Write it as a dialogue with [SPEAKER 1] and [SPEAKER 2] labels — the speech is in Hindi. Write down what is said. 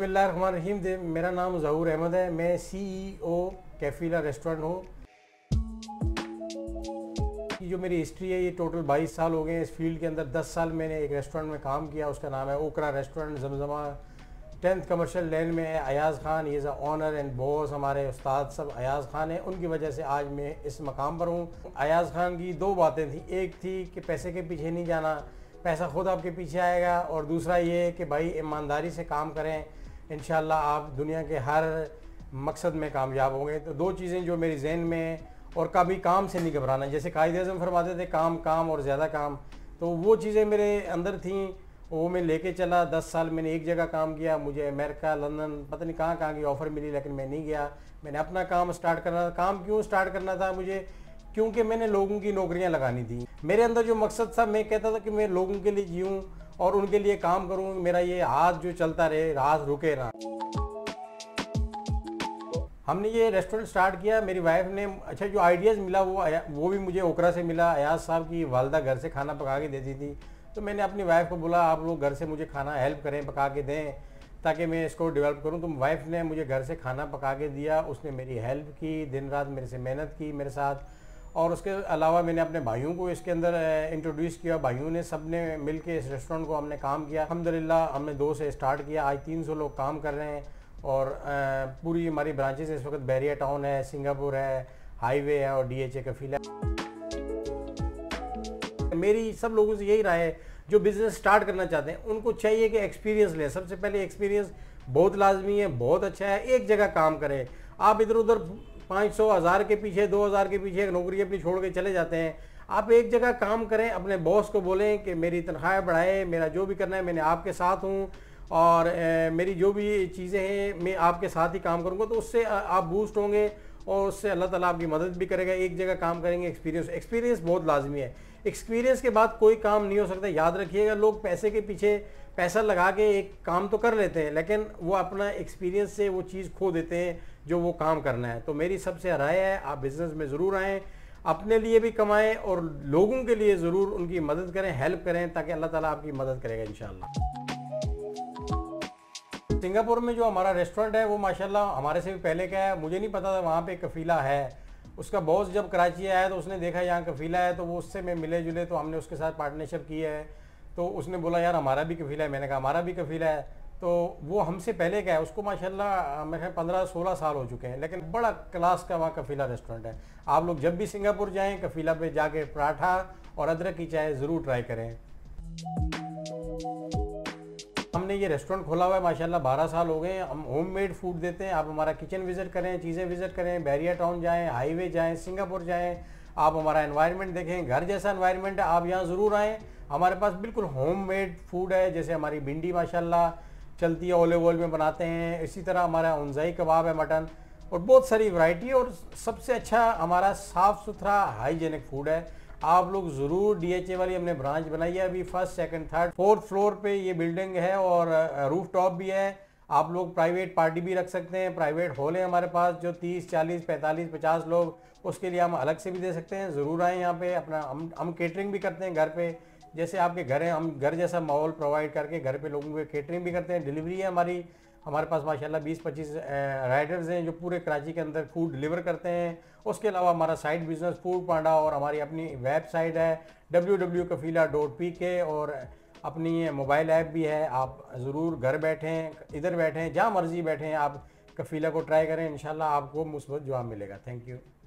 [SPEAKER 1] बसमीम दे मेरा नाम जहूर अहमद है मैं सी ई ओ कैफीला रेस्टोरेंट हूँ जो मेरी हिस्ट्री है ये टोटल 22 साल हो गए हैं इस फील्ड के अंदर 10 साल मैंने एक रेस्टोरेंट में काम किया उसका नाम है okra restaurant Zamzama tenth commercial lane में है अयाज़ खान ये ज़ा ऑनर एंड बॉस हमारे उस्ताद सब अयाज़ खान हैं उनकी वजह से आज मैं इस मकाम पर हूँ अयाज़ खान की दो बातें थी एक थी कि पैसे के पीछे नहीं जाना पैसा खुद आपके पीछे आएगा और दूसरा ये कि भाई ईमानदारी से काम करें इन आप दुनिया के हर मकसद में कामयाब होंगे तो दो चीज़ें जो मेरी जहन में और कभी काम से नहीं घबराना जैसे कायद अजम फरमाते थे काम काम और ज़्यादा काम तो वो चीज़ें मेरे अंदर थी वो मैं लेके चला दस साल मैंने एक जगह काम किया मुझे अमेरिका लंदन पता नहीं कहाँ कहाँ की ऑफ़र मिली लेकिन मैं नहीं गया मैंने अपना काम स्टार्ट करना था काम क्यों स्टार्ट करना था मुझे क्योंकि मैंने लोगों की नौकरियाँ लगानी थी मेरे अंदर जो मकसद था मैं कहता था कि मैं लोगों के लिए जीऊँ और उनके लिए काम करूँ मेरा ये हाथ जो चलता रहे हाथ रुके ना हमने ये रेस्टोरेंट स्टार्ट किया मेरी वाइफ ने अच्छा जो आइडियाज़ मिला वो वो भी मुझे ओकरा से मिला अयाज साहब की वालदा घर से खाना पका के देती थी तो मैंने अपनी वाइफ को बोला आप लोग घर से मुझे खाना हेल्प करें पका के दें ताकि मैं इसको डेवलप करूं तो वाइफ ने मुझे घर से खाना पका के दिया उसने मेरी हेल्प की दिन रात मेरे से मेहनत की मेरे साथ और उसके अलावा मैंने अपने भाइयों को इसके अंदर इंट्रोड्यूस किया भाइयों ने सब ने मिल के इस रेस्टोरेंट को हमने काम किया अलहमदिल्ला हमने दो से स्टार्ट किया आज तीन सौ लोग काम कर रहे हैं और पूरी हमारी ब्रांचेज इस वक्त बैरिया टाउन है सिंगापुर है हाईवे है और डी एच ए कफील है मेरी सब लोगों से यही राय है जो बिज़नेस स्टार्ट करना चाहते हैं उनको चाहिए कि एक्सपीरियंस लें सबसे पहले एक्सपीरियंस बहुत लाजमी है बहुत अच्छा है एक जगह काम करें आप इधर उधर पाँच सौ हज़ार के पीछे दो हज़ार के पीछे एक नौकरी अपनी छोड़ के चले जाते हैं आप एक जगह काम करें अपने बॉस को बोलें कि मेरी तनख्वाह बढ़ाएं मेरा जो भी करना है मैंने आपके साथ हूँ और ए, मेरी जो भी चीज़ें हैं मैं आपके साथ ही काम करूँगा तो उससे आप बूस्ट होंगे और उससे अल्लाह ताला आपकी मदद भी करेगा एक जगह काम करेंगे एक्सपीरियंस एक्सपीरियंस बहुत लाजमी है एक्सपीरियंस के बाद कोई काम नहीं हो सकता याद रखिएगा लोग पैसे के पीछे पैसा लगा के एक काम तो कर लेते हैं लेकिन वो अपना एक्सपीरियंस से वो चीज़ खो देते हैं जो वो काम करना है तो मेरी सबसे राय है आप बिज़नेस में ज़रूर आएँ अपने लिए भी कमाएं और लोगों के लिए ज़रूर उनकी मदद करें हेल्प करें ताकि अल्लाह ताला आपकी मदद करेगा इन सिंगापुर में जो हमारा रेस्टोरेंट है वो माशाल्लाह हमारे से भी पहले का है मुझे नहीं पता था वहाँ पे कफीला है उसका बॉस जब कराची आया तो उसने देखा यहाँ कफीला है तो वो उससे मैं मिले जुले तो हमने उसके साथ पार्टनरशिप किया है तो उसने बोला यार हमारा भी कफीला है मैंने कहा हमारा भी कफीला है तो वो हमसे पहले क्या है उसको माशाल्लाह मेरे ख्याल पंद्रह सोलह साल हो चुके हैं लेकिन बड़ा क्लास का वहाँ कफीला रेस्टोरेंट है आप लोग जब भी सिंगापुर जाएँ कफीला पर जाके पराठा और अदरक की चाय ज़रूर ट्राई करें हमने ये रेस्टोरेंट खोला हुआ है माशाल्लाह बारह साल हो गए हम होममेड फूड देते हैं आप हमारा किचन विज़िट करें चीज़ें विज़िट करें बैरिया टाउन जाएँ हाईवे जाएँ सिंगापुर जाएँ आप हमारा इन्वायरमेंट देखें घर जैसा इन्वायरमेंट है आप यहाँ ज़रूर आएँ हमारे पास बिल्कुल मेड फूड है जैसे हमारी भिंडी माशाला चलती है ओले ऑयल में बनाते हैं इसी तरह हमारा उनजाई कबाब है मटन और बहुत सारी वैरायटी और सबसे अच्छा हमारा साफ़ सुथरा हाइजेनिक फूड है आप लोग ज़रूर डीएचए वाली हमने ब्रांच बनाई है अभी first second third fourth floor पे ये बिल्डिंग है और रूफ टॉप भी है आप लोग प्राइवेट पार्टी भी रख सकते हैं प्राइवेट हॉल है हमारे पास जो 30, 40, 45, 50 लोग उसके लिए हम अलग से भी दे सकते हैं ज़रूर आएँ यहाँ पे अपना हम हम केटरिंग भी करते हैं घर पे जैसे आपके घर हैं हम घर जैसा माहौल प्रोवाइड करके घर पे लोगों को केटरिंग भी करते हैं डिलीवरी है हमारी हमारे पास माशाल्लाह 20 पच्चीस राइडर्स हैं जो पूरे कराची के अंदर फूड डिलीवर करते हैं उसके अलावा हमारा साइड बिज़नेस फूड पांडा और हमारी अपनी वेबसाइट है W W Kafila dot P K और अपनी मोबाइल ऐप भी है आप ज़रूर घर बैठें इधर बैठें जहाँ मर्ज़ी बैठें आप कफीला को ट्राई करें इन आपको मुस्बत जवाब मिलेगा थैंक यू